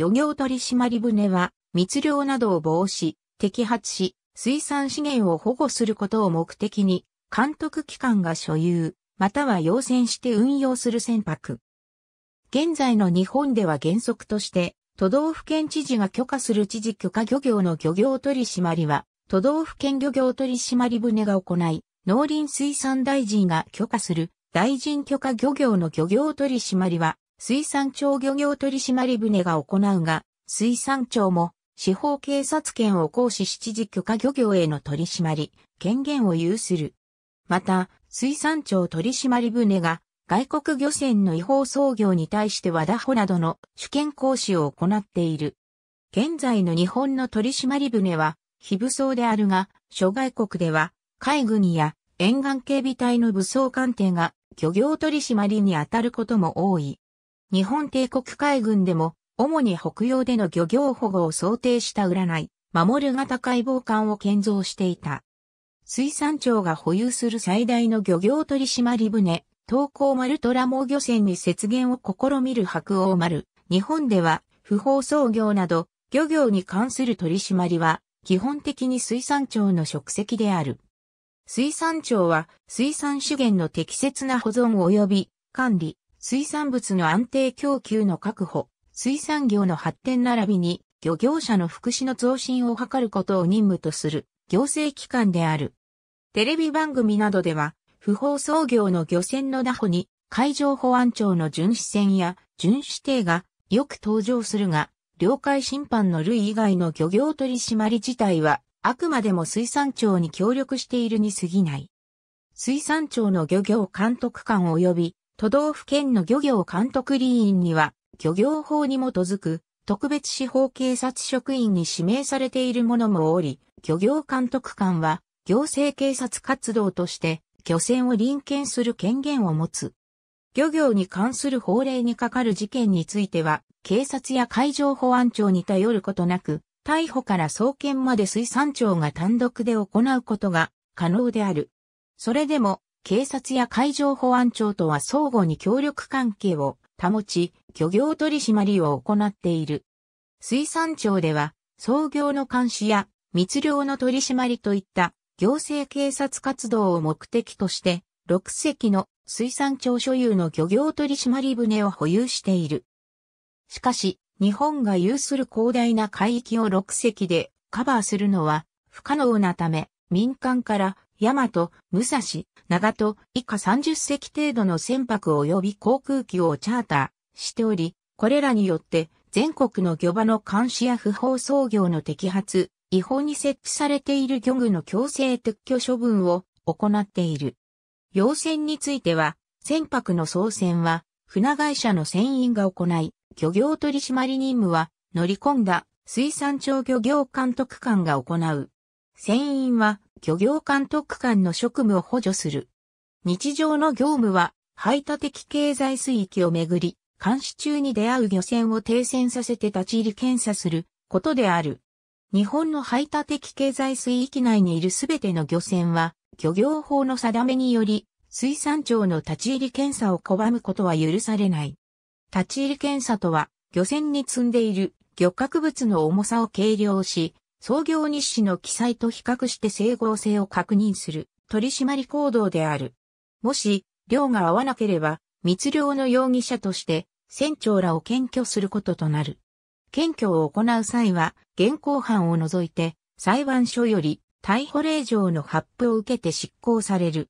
漁業取締船は密漁などを防止、摘発し、水産資源を保護することを目的に、監督機関が所有、または要請して運用する船舶。現在の日本では原則として、都道府県知事が許可する知事許可漁業の漁業取締は、都道府県漁業取締船が行い、農林水産大臣が許可する大臣許可漁業の漁業取締は、水産庁漁業取締船が行うが、水産庁も司法警察権を行使し知事許可漁業への取締り、権限を有する。また、水産庁取締船が外国漁船の違法操業に対して和田穂などの主権行使を行っている。現在の日本の取締船は非武装であるが、諸外国では海軍や沿岸警備隊の武装艦艇が漁業取締に当たることも多い。日本帝国海軍でも、主に北洋での漁業保護を想定した占い、守る型解剖艦を建造していた。水産庁が保有する最大の漁業取締船、東港丸ラ網漁船に節減を試みる白王丸。日本では、不法操業など、漁業に関する取締りは、基本的に水産庁の職責である。水産庁は、水産資源の適切な保存及び管理、水産物の安定供給の確保、水産業の発展並びに漁業者の福祉の増進を図ることを任務とする行政機関である。テレビ番組などでは、不法操業の漁船の拿捕に海上保安庁の巡視船や巡視艇がよく登場するが、領海侵犯の類以外の漁業取締り自体は、あくまでも水産庁に協力しているに過ぎない。水産庁の漁業監督官及び都道府県の漁業監督理員には、漁業法に基づく特別司法警察職員に指名されている者もおり、漁業監督官は、行政警察活動として、漁船を臨検する権限を持つ。漁業に関する法令にかかる事件については、警察や海上保安庁に頼ることなく、逮捕から送検まで水産庁が単独で行うことが可能である。それでも、警察や海上保安庁とは相互に協力関係を保ち、漁業取締りを行っている。水産庁では、操業の監視や密漁の取締りといった行政警察活動を目的として、6隻の水産庁所有の漁業取締船を保有している。しかし、日本が有する広大な海域を6隻でカバーするのは不可能なため、民間から大和、武蔵、長門以下30隻程度の船舶及び航空機をチャーターしており、これらによって全国の漁場の監視や不法操業の摘発、違法に設置されている漁具の強制撤去処分を行っている。要船については、船舶の操船は船会社の船員が行い、漁業取締任務は乗り込んだ水産庁漁業監督官が行う。船員は漁業監督官の職務を補助する。日常の業務は、排他的経済水域をめぐり、監視中に出会う漁船を停船させて立ち入り検査することである。日本の排他的経済水域内にいるすべての漁船は、漁業法の定めにより、水産庁の立ち入り検査を拒むことは許されない。立ち入り検査とは、漁船に積んでいる漁獲物の重さを計量し、創業日誌の記載と比較して整合性を確認する取締り行動である。もし、量が合わなければ、密漁の容疑者として船長らを検挙することとなる。検挙を行う際は、現行犯を除いて、裁判所より逮捕令状の発布を受けて執行される。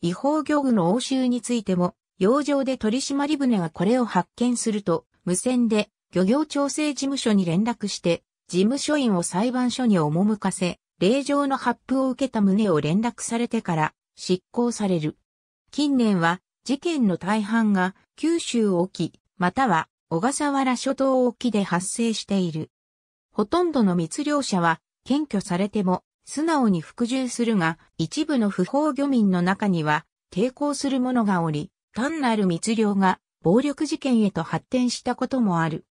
違法漁具の押収についても、洋上で取締り船がこれを発見すると、無線で漁業調整事務所に連絡して、事務所員を裁判所に赴かせ、令状の発布を受けた旨を連絡されてから執行される。近年は事件の大半が九州沖、または小笠原諸島沖で発生している。ほとんどの密漁者は検挙されても素直に服従するが、一部の不法漁民の中には抵抗する者がおり、単なる密漁が暴力事件へと発展したこともある。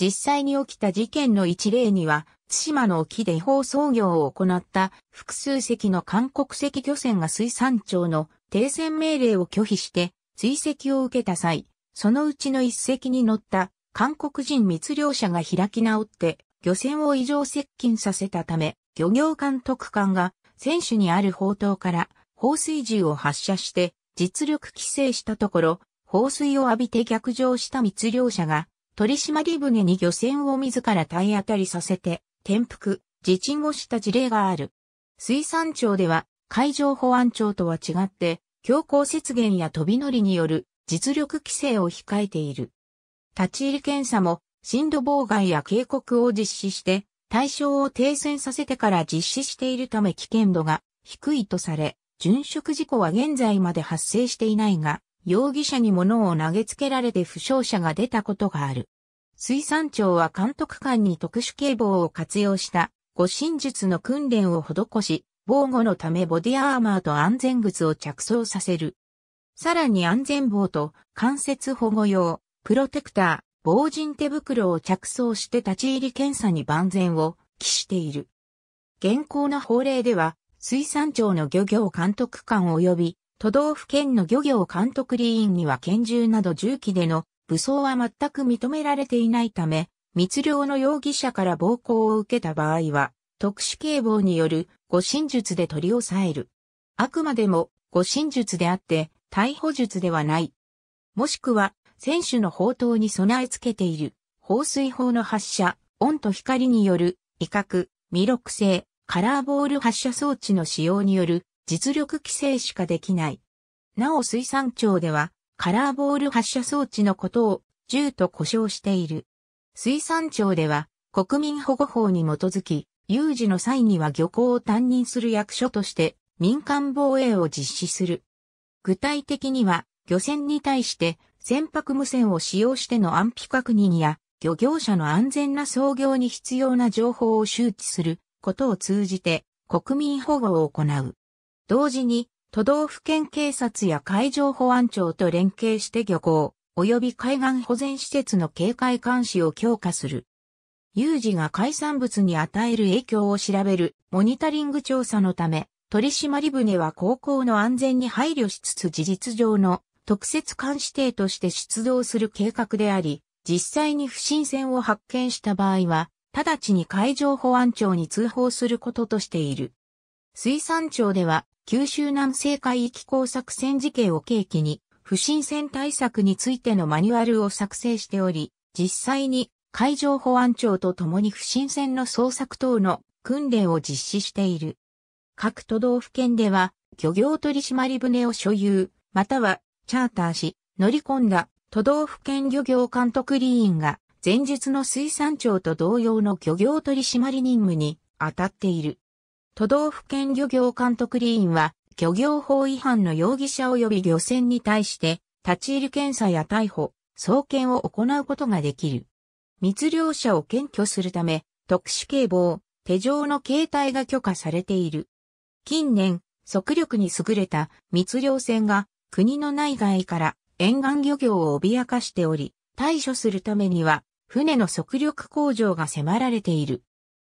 実際に起きた事件の一例には、津島の沖で放送業を行った複数隻の韓国籍漁船が水産庁の停船命令を拒否して追跡を受けた際、そのうちの一隻に乗った韓国人密漁者が開き直って漁船を異常接近させたため、漁業監督官が船首にある砲塔から放水銃を発射して実力規制したところ、放水を浴びて逆上した密漁者が取締船に漁船を自ら体当たりさせて、転覆、自沈をした事例がある。水産庁では、海上保安庁とは違って、強行節減や飛び乗りによる実力規制を控えている。立ち入り検査も、震度妨害や警告を実施して、対象を停戦させてから実施しているため危険度が低いとされ、殉職事故は現在まで発生していないが、容疑者に物を投げつけられて負傷者が出たことがある。水産庁は監督官に特殊警棒を活用した護身術の訓練を施し、防護のためボディアーマーと安全靴を着装させる。さらに安全棒と関節保護用、プロテクター、防塵手袋を着装して立ち入り検査に万全を期している。現行の法令では、水産庁の漁業監督官及び都道府県の漁業監督理員には拳銃など銃器での武装は全く認められていないため、密漁の容疑者から暴行を受けた場合は、特殊警棒による護身術で取り押さえる。あくまでも護身術であって、逮捕術ではない。もしくは、選手の砲塔に備え付けている、放水砲の発射、音と光による、威嚇、未録性、カラーボール発射装置の使用による、実力規制しかできない。なお水産庁では、カラーボール発射装置のことを銃と呼称している。水産庁では、国民保護法に基づき、有事の際には漁港を担任する役所として民間防衛を実施する。具体的には、漁船に対して船舶無線を使用しての安否確認や漁業者の安全な操業に必要な情報を周知することを通じて国民保護を行う。同時に都道府県警察や海上保安庁と連携して漁港、及び海岸保全施設の警戒監視を強化する。有事が海産物に与える影響を調べるモニタリング調査のため、取締船は航行の安全に配慮しつつ事実上の特設監視艇として出動する計画であり、実際に不審船を発見した場合は、直ちに海上保安庁に通報することとしている。水産庁では九州南西海域工作戦事件を契機に、不審船対策についてのマニュアルを作成しており、実際に海上保安庁と共に不審船の捜索等の訓練を実施している。各都道府県では、漁業取締船を所有、またはチャーターし、乗り込んだ都道府県漁業監督委員が、前述の水産庁と同様の漁業取締任務に当たっている。都道府県漁業監督委員は、漁業法違反の容疑者及び漁船に対して、立ち入り検査や逮捕、送検を行うことができる。密漁者を検挙するため、特殊警棒、手錠の携帯が許可されている。近年、速力に優れた密漁船が国の内外から沿岸漁業を脅かしており、対処するためには船の速力向上が迫られている。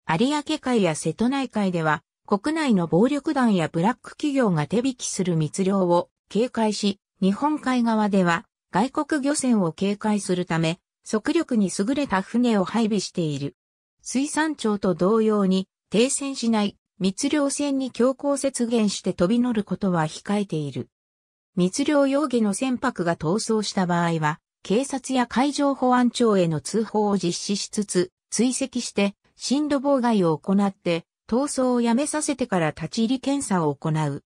有明海や瀬戸内海では、国内の暴力団やブラック企業が手引きする密漁を警戒し、日本海側では外国漁船を警戒するため、速力に優れた船を配備している。水産庁と同様に、停船しない密漁船に強行節減して飛び乗ることは控えている。密漁容疑の船舶が逃走した場合は、警察や海上保安庁への通報を実施しつつ、追跡して進路妨害を行って、逃走をやめさせてから立ち入り検査を行う。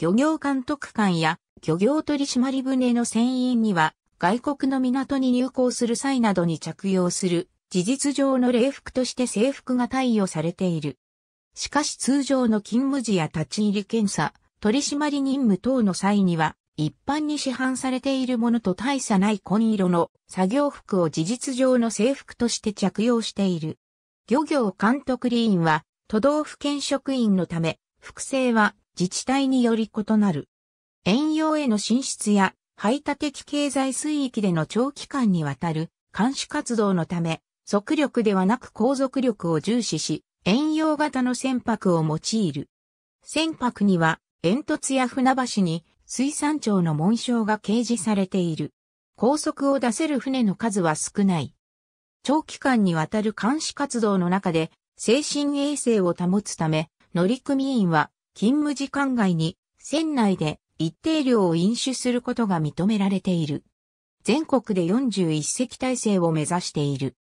漁業監督官や漁業取締船の船員には、外国の港に入港する際などに着用する、事実上の礼服として制服が貸与されている。しかし通常の勤務時や立ち入り検査、取締任務等の際には、一般に市販されているものと大差ない紺色の作業服を事実上の制服として着用している。漁業監督理員は都道府県職員のため、複製は自治体により異なる。遠洋への進出や排他的経済水域での長期間にわたる監視活動のため、速力ではなく航続力を重視し、遠洋型の船舶を用いる。船舶には煙突や船橋に水産庁の紋章が掲示されている。高速を出せる船の数は少ない。長期間にわたる監視活動の中で、精神衛生を保つため、乗組員は勤務時間外に船内で一定量を飲酒することが認められている。全国で41隻体制を目指している。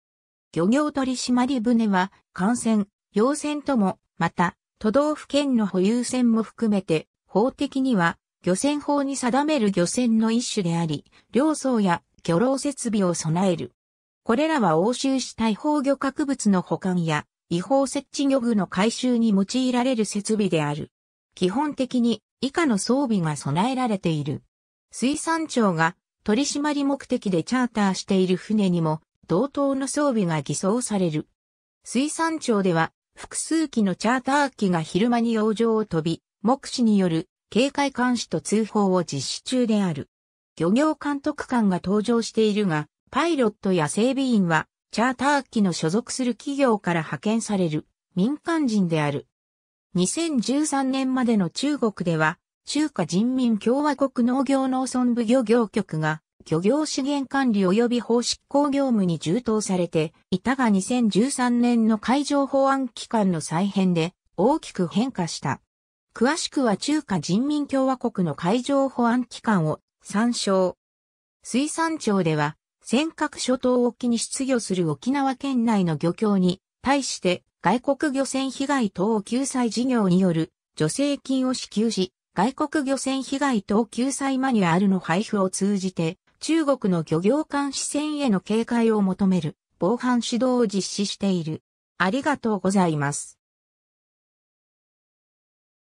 漁業取締船は、艦船、洋船とも、また、都道府県の保有船も含めて、法的には、漁船法に定める漁船の一種であり、両層や漁労設備を備える。これらは押収した違法漁獲物の保管や違法設置漁具の回収に用いられる設備である。基本的に以下の装備が備えられている。水産庁が取締り目的でチャーターしている船にも同等の装備が偽装される。水産庁では複数機のチャーター機が昼間に洋上を飛び、目視による警戒監視と通報を実施中である。漁業監督官が登場しているが、パイロットや整備員は、チャーター機の所属する企業から派遣される民間人である。2013年までの中国では、中華人民共和国農業農村部漁業局が、漁業資源管理及び法執行業務に充当されていたが2013年の海上保安機関の再編で大きく変化した。詳しくは中華人民共和国の海上保安機関を参照。水産庁では尖閣諸島沖に出漁する沖縄県内の漁協に対して外国漁船被害等救済事業による助成金を支給し、外国漁船被害等救済マニュアルの配布を通じて中国の漁業監視船への警戒を求める防犯指導を実施している。ありがとうございます。